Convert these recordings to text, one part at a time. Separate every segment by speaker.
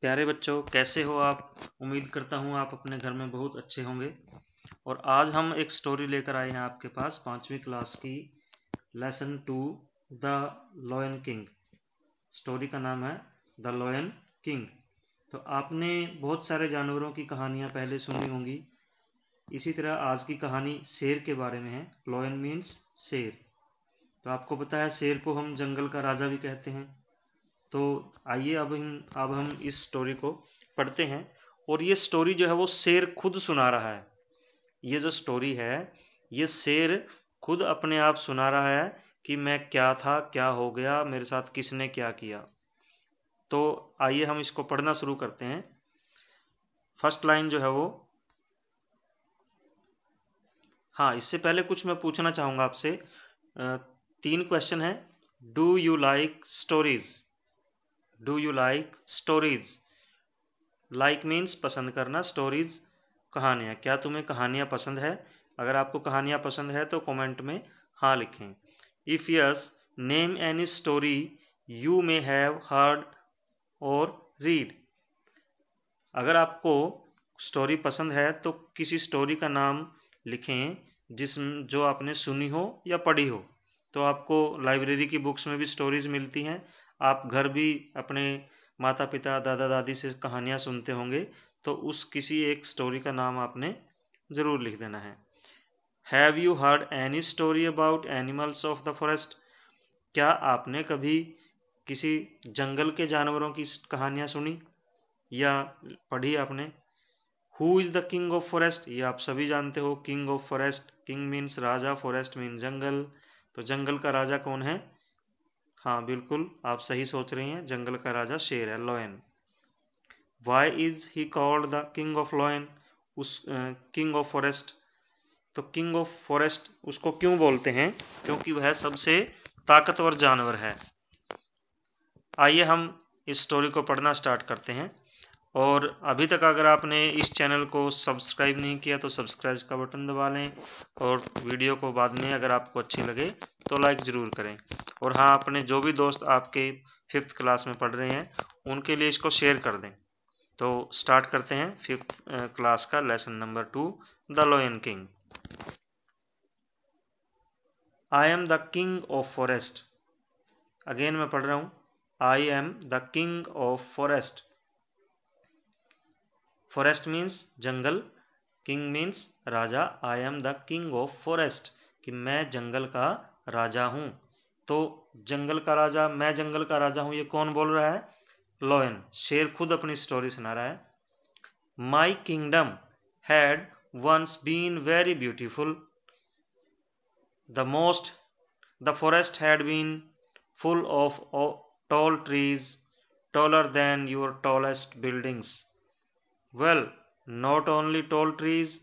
Speaker 1: प्यारे बच्चों कैसे हो आप उम्मीद करता हूँ आप अपने घर में बहुत अच्छे होंगे और आज हम एक स्टोरी लेकर आए हैं आपके पास पाँचवीं क्लास की lesson two the lion king story का नाम है द लॉयन किंग तो आपने बहुत सारे जानवरों की कहानियाँ पहले सुनी होंगी इसी तरह आज की कहानी शेर के बारे में है लॉयन मीन्स शेर तो आपको पता है शेर को हम जंगल का राजा भी कहते हैं तो आइए अब हम अब हम इस स्टोरी को पढ़ते हैं और ये स्टोरी जो है वो शेर खुद सुना रहा है ये जो स्टोरी है ये शेर खुद अपने आप सुना रहा है कि मैं क्या था क्या हो गया मेरे साथ किसने क्या किया तो आइए हम इसको पढ़ना शुरू करते हैं फर्स्ट लाइन जो है वो हाँ इससे पहले कुछ मैं पूछना चाहूँगा आपसे तीन क्वेश्चन है do you like stories do you like stories like means पसंद करना स्टोरीज कहानियाँ क्या तुम्हें कहानियाँ पसंद है अगर आपको कहानियाँ पसंद है तो कमेंट में हाँ लिखें if yes name any story you may have heard और रीड अगर आपको स्टोरी पसंद है तो किसी स्टोरी का नाम लिखें जिस जो आपने सुनी हो या पढ़ी हो तो आपको लाइब्रेरी की बुक्स में भी स्टोरीज़ मिलती हैं आप घर भी अपने माता पिता दादा दादी से कहानियाँ सुनते होंगे तो उस किसी एक स्टोरी का नाम आपने ज़रूर लिख देना है have you heard any story about animals of the forest क्या आपने कभी किसी जंगल के जानवरों की कहानियाँ सुनी या पढ़ी आपने who is the king of forest ये आप सभी जानते हो king of forest king means राजा फॉरेस्ट मीन जंगल तो जंगल का राजा कौन है हाँ बिल्कुल आप सही सोच रही हैं जंगल का राजा शेर है lion why is he called the king of lion उस किंग ऑफ फॉरेस्ट तो किंग ऑफ फॉरेस्ट उसको क्यों बोलते हैं क्योंकि वह सबसे ताकतवर जानवर है आइए हम इस स्टोरी को पढ़ना स्टार्ट करते हैं और अभी तक अगर आपने इस चैनल को सब्सक्राइब नहीं किया तो सब्सक्राइब का बटन दबा लें और वीडियो को बाद में अगर आपको अच्छी लगे तो लाइक ज़रूर करें और हाँ अपने जो भी दोस्त आपके फिफ्थ क्लास में पढ़ रहे हैं उनके लिए इसको शेयर कर दें तो स्टार्ट करते हैं फिफ्थ क्लास का lesson number two the lion king I am the king of forest again मैं पढ़ रहा हूँ I am the king of forest forest means जंगल किंग मीन्स राजा I am the king of forest कि मैं जंगल का राजा हूँ तो जंगल का राजा मैं जंगल का राजा हूँ ये कौन बोल रहा है लॉयन शेर खुद अपनी स्टोरी सुना रहा है my kingdom had once been very beautiful the most the forest had been full of tall trees taller than your tallest buildings well not only tall trees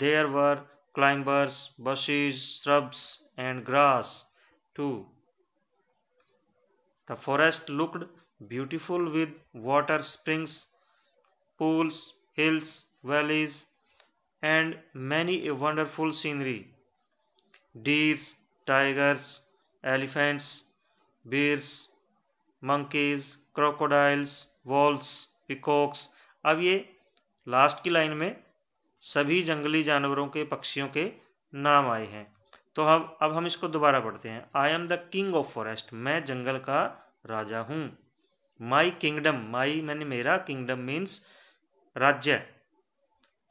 Speaker 1: there were climbers bushes shrubs and grass too. The forest looked beautiful with water springs, pools, hills, valleys, and many a wonderful scenery. Deers, tigers, elephants, bears, monkeys, crocodiles, wolves, peacocks. ab ye last ki line mein सभी जंगली जानवरों के पक्षियों के नाम आए हैं तो हम अब हम इसको दोबारा पढ़ते हैं I am the king of forest मैं जंगल का राजा हूँ माई किंगडम माई मैंने मेरा किंगडम मीन्स राज्य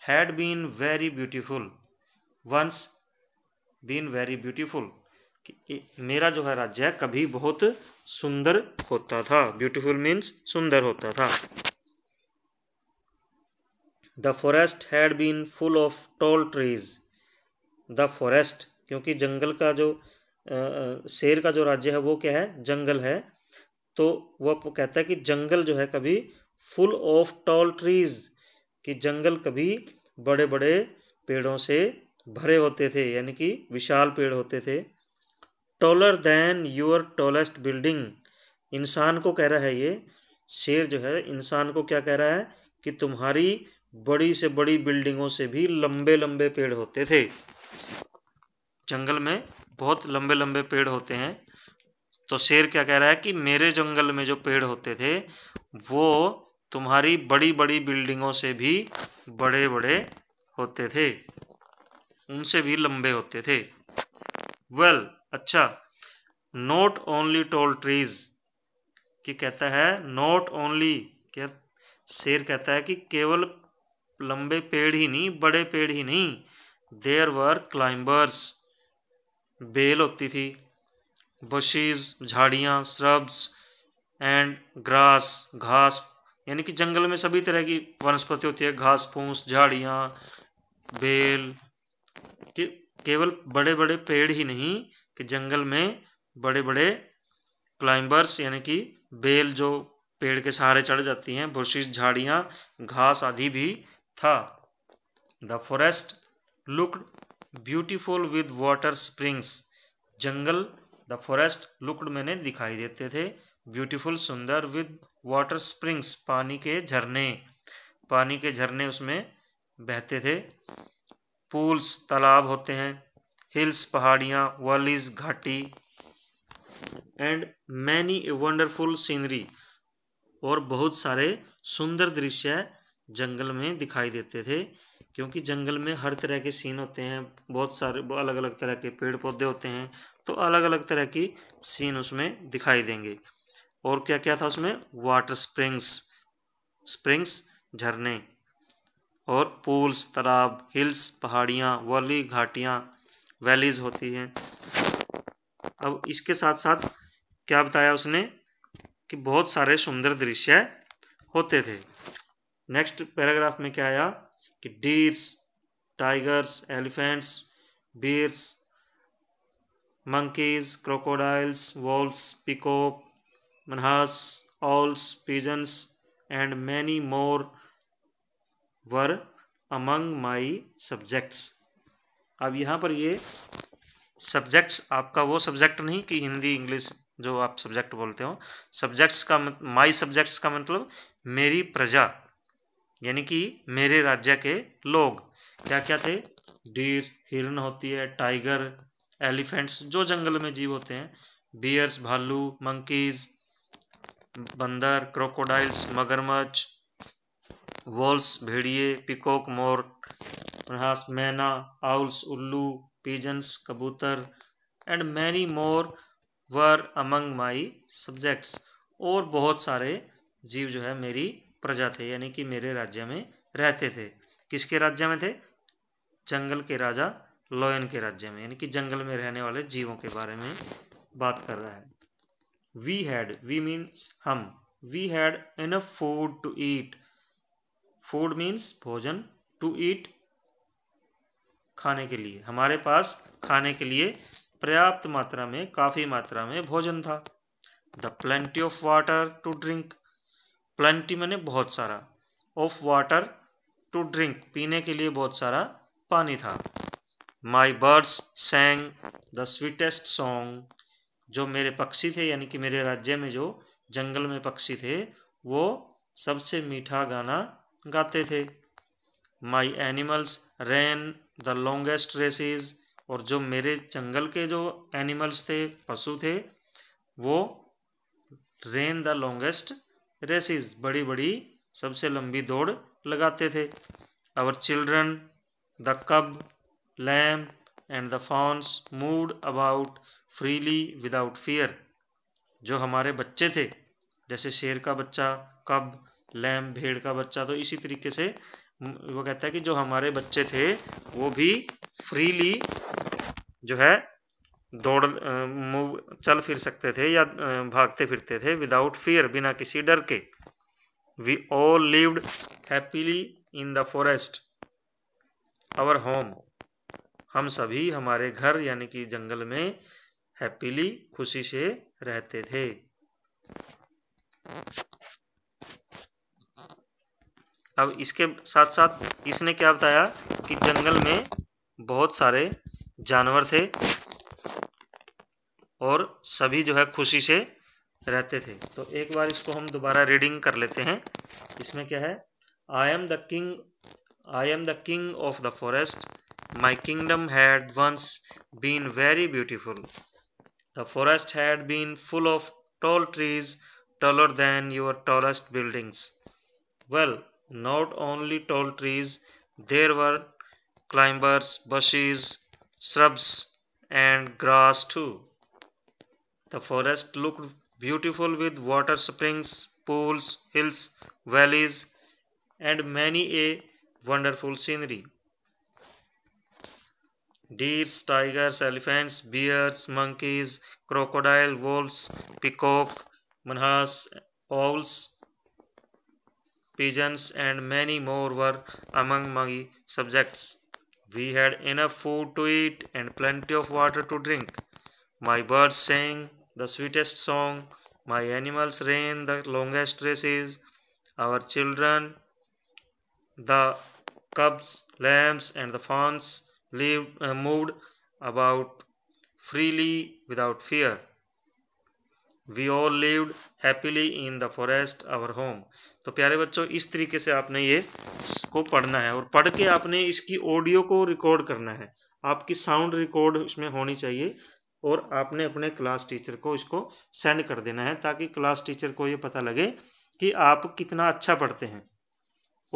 Speaker 1: had been very beautiful once been very beautiful मेरा जो है राज्य कभी बहुत सुंदर होता था ब्यूटीफुल मीन्स सुंदर होता था the forest had been full of tall trees the forest क्योंकि जंगल का जो शेर का जो राज्य है वो क्या है जंगल है तो वह कहता है कि जंगल जो है कभी फुल ऑफ टॉल ट्रीज कि जंगल कभी बड़े बड़े पेड़ों से भरे होते थे यानी कि विशाल पेड़ होते थे taller than your tallest building इंसान को कह रहा है ये शेर जो है इंसान को क्या कह रहा है कि तुम्हारी बड़ी से बड़ी बिल्डिंगों से भी लंबे लंबे पेड़ होते थे जंगल में बहुत लंबे लंबे पेड़ होते हैं तो शेर क्या कह रहा है कि मेरे जंगल में जो पेड़ होते थे वो तुम्हारी बड़ी बड़ी बिल्डिंगों से भी बड़े बड़े होते थे उनसे भी लंबे होते थे वेल well, अच्छा नॉट ओनली टोल ट्रीज कि कहता है नॉट ओनली क्या शेर कहता है कि केवल लंबे पेड़ ही नहीं बड़े पेड़ ही नहीं देयर वर क्लाइंबर्स बेल होती थी बशीज झाड़ियाँ श्रब्स एंड ग्रास घास यानी कि जंगल में सभी तरह की वनस्पति होती है घास फूस झाड़ियाँ बेल के केवल बड़े बड़े पेड़ ही नहीं कि जंगल में बड़े बड़े क्लाइंबर्स यानी कि बेल जो पेड़ के सहारे चढ़ जाती हैं बुरशीज झाड़ियाँ घास आदि भी था the forest looked beautiful with water springs जंगल द फॉरेस्ट लुकड मैंने दिखाई देते थे ब्यूटीफुल सुंदर विद वाटर स्प्रिंग्स पानी के झरने पानी के झरने उसमें बहते थे पूल्स तालाब होते हैं हिल्स पहाड़ियाँ वॉलीज घाटी एंड मैनी वंडरफुल सीनरी और बहुत सारे सुंदर दृश्य जंगल में दिखाई देते थे क्योंकि जंगल में हर तरह के सीन होते हैं बहुत सारे अलग अलग तरह के पेड़ पौधे होते हैं तो अलग अलग तरह की सीन उसमें दिखाई देंगे और क्या क्या था उसमें वाटर स्प्रिंग्स स्प्रिंग्स झरने और पूल्स तालाब हिल्स पहाड़ियाँ वाली घाटियाँ वैलीज होती हैं अब इसके साथ साथ क्या बताया उसने कि बहुत सारे सुंदर दृश्य होते थे नेक्स्ट पैराग्राफ में क्या आया कि deers tigers elephants bears monkeys crocodiles wolves peacock, mynahs owls pigeons and many more were among my subjects अब यहाँ पर ये सब्जेक्ट्स आपका वो सब्जेक्ट नहीं कि हिंदी इंग्लिश जो आप सब्जेक्ट बोलते हो सब्जेक्ट्स का माई सब्जेक्ट्स का मतलब मेरी प्रजा यानी कि मेरे राज्य के लोग क्या क्या थे डीर हिरन होती है टाइगर एलिफेंट्स जो जंगल में जीव होते हैं बियर्स भालू मंकीज बंदर क्रोकोडाइल्स मगरमच्छ वॉल्स भेड़िए पिकॉक मोर हास मैना आउल्स उल्लू पीजेंस कबूतर and many more were among my subjects और बहुत सारे जीव जो है मेरी प्रजा थे यानी कि मेरे राज्य में रहते थे किसके राज्य में थे जंगल के राजा लोयन के राज्य में यानी कि जंगल में रहने वाले जीवों के बारे में बात कर रहा है वी हैड वी मीन्स हम we had enough food to eat food means भोजन टू ईट खाने के लिए हमारे पास खाने के लिए पर्याप्त मात्रा में काफ़ी मात्रा में भोजन था the plenty of water to drink plenty मैंने बहुत सारा ऑफ वाटर टू ड्रिंक पीने के लिए बहुत सारा पानी था my birds sang the sweetest song जो मेरे पक्षी थे यानी कि मेरे राज्य में जो जंगल में पक्षी थे वो सबसे मीठा गाना गाते थे my animals ran the longest races और जो मेरे जंगल के जो एनिमल्स थे पशु थे वो रेन द लॉन्गेस्ट रेसिस बड़ी बड़ी सबसे लंबी दौड़ लगाते थे our children the cub lamb and the fawns moved about freely without fear जो हमारे बच्चे थे जैसे शेर का बच्चा कब लैम भेड़ का बच्चा तो इसी तरीके से वो कहता है कि जो हमारे बच्चे थे वो भी फ्रीली जो है दौड़ मूव चल फिर सकते थे या भागते फिरते थे विदाउट फियर बिना किसी डर के we all lived happily in the forest our home हम सभी हमारे घर यानी कि जंगल में हैप्पीली खुशी से रहते थे अब इसके साथ साथ इसने क्या बताया कि जंगल में बहुत सारे जानवर थे और सभी जो है खुशी से रहते थे तो एक बार इसको हम दोबारा रीडिंग कर लेते हैं इसमें क्या है I am the king I am the king of the forest my kingdom had once been very beautiful the forest had been full of tall trees taller than your tallest buildings well not only tall trees there were climbers bushes shrubs and grass too The forest looked beautiful with water springs, pools, hills, valleys, and many a wonderful scenery. Deers, tigers, elephants, bears, monkeys, crocodile, wolves, peacock, manhas, owls, pigeons, and many more were among my subjects. We had enough food to eat and plenty of water to drink. My birds sing the sweetest song. My animals ran the longest races. Our children, the cubs, lambs, and the fawns live uh, moved about freely without fear. we all lived happily in the forest our home तो प्यारे बच्चों इस तरीके से आपने ये को पढ़ना है और पढ़ के आपने इसकी ऑडियो को रिकॉर्ड करना है आपकी साउंड रिकॉर्ड इसमें होनी चाहिए और आपने अपने क्लास टीचर को इसको सेंड कर देना है ताकि क्लास टीचर को ये पता लगे कि आप कितना अच्छा पढ़ते हैं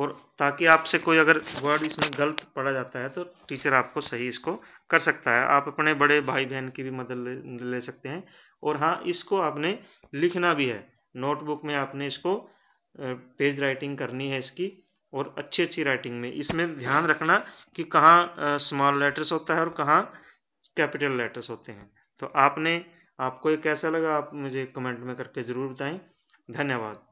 Speaker 1: और ताकि आपसे कोई अगर वर्ड इसमें गलत पढ़ा जाता है तो टीचर आपको सही इसको कर सकता है आप अपने बड़े भाई बहन की भी मदद ले, ले सकते हैं और हाँ इसको आपने लिखना भी है नोटबुक में आपने इसको पेज राइटिंग करनी है इसकी और अच्छी अच्छी राइटिंग में इसमें ध्यान रखना कि कहाँ स्मॉल लेटर्स होता है और कहाँ कैपिटल लेटर्स होते हैं तो आपने आपको ये कैसा लगा आप मुझे कमेंट में करके ज़रूर बताएं धन्यवाद